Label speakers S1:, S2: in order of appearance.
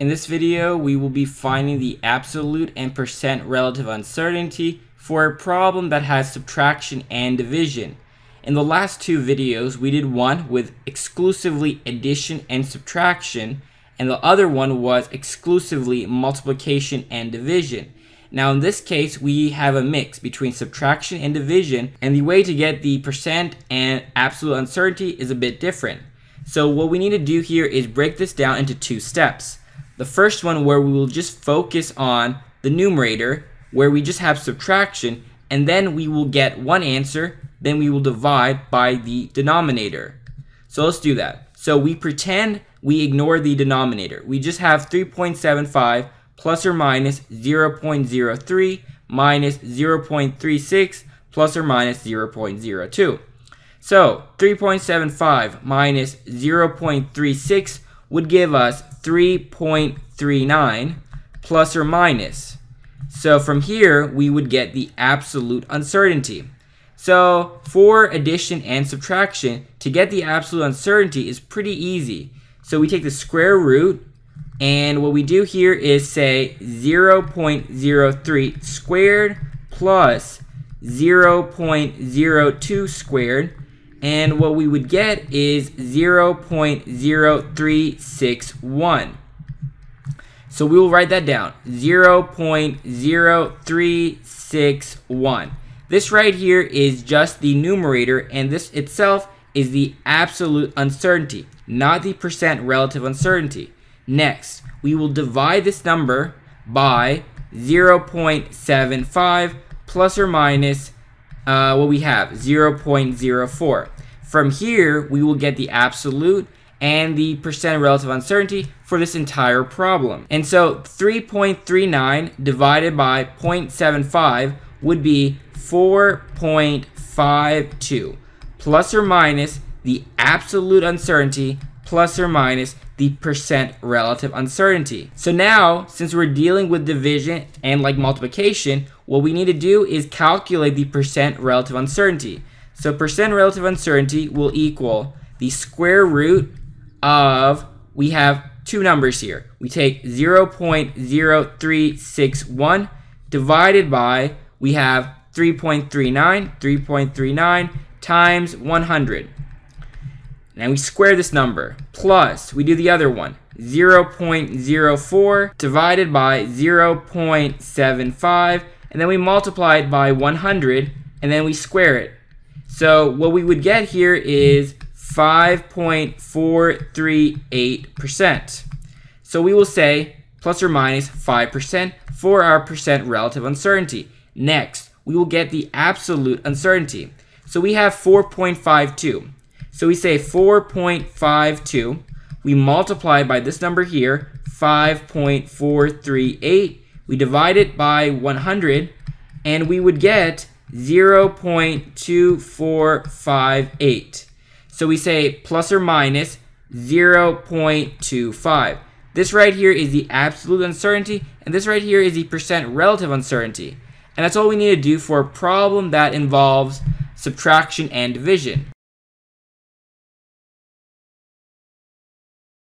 S1: In this video, we will be finding the absolute and percent relative uncertainty for a problem that has subtraction and division. In the last two videos, we did one with exclusively addition and subtraction, and the other one was exclusively multiplication and division. Now in this case, we have a mix between subtraction and division, and the way to get the percent and absolute uncertainty is a bit different. So what we need to do here is break this down into two steps. The first one where we will just focus on the numerator where we just have subtraction and then we will get one answer then we will divide by the denominator. So let's do that. So we pretend we ignore the denominator. We just have 3.75 plus or minus 0.03 minus 0.36 plus or minus 0.02. So 3.75 minus 0.36 would give us 3.39 plus or minus. So from here, we would get the absolute uncertainty. So for addition and subtraction, to get the absolute uncertainty is pretty easy. So we take the square root, and what we do here is say 0.03 squared plus 0.02 squared and what we would get is 0.0361. So we will write that down, 0.0361. This right here is just the numerator, and this itself is the absolute uncertainty, not the percent relative uncertainty. Next, we will divide this number by 0.75 plus or minus uh, what we have, 0.04. From here, we will get the absolute and the percent relative uncertainty for this entire problem. And so 3.39 divided by 0.75 would be 4.52 plus or minus the absolute uncertainty plus or minus the percent relative uncertainty. So now, since we're dealing with division and like multiplication, what we need to do is calculate the percent relative uncertainty. So percent relative uncertainty will equal the square root of, we have two numbers here. We take 0.0361 divided by, we have 3.39, 3.39 times 100. Now we square this number, plus we do the other one, 0.04 divided by 0.75, and then we multiply it by 100, and then we square it. So what we would get here is 5.438%. So we will say plus or minus 5% for our percent relative uncertainty. Next, we will get the absolute uncertainty. So we have 4.52. So we say 4.52. We multiply by this number here, 5.438. We divide it by 100, and we would get 0.2458. So we say plus or minus 0.25. This right here is the absolute uncertainty, and this right here is the percent relative uncertainty. And that's all we need to do for a problem that involves subtraction and division.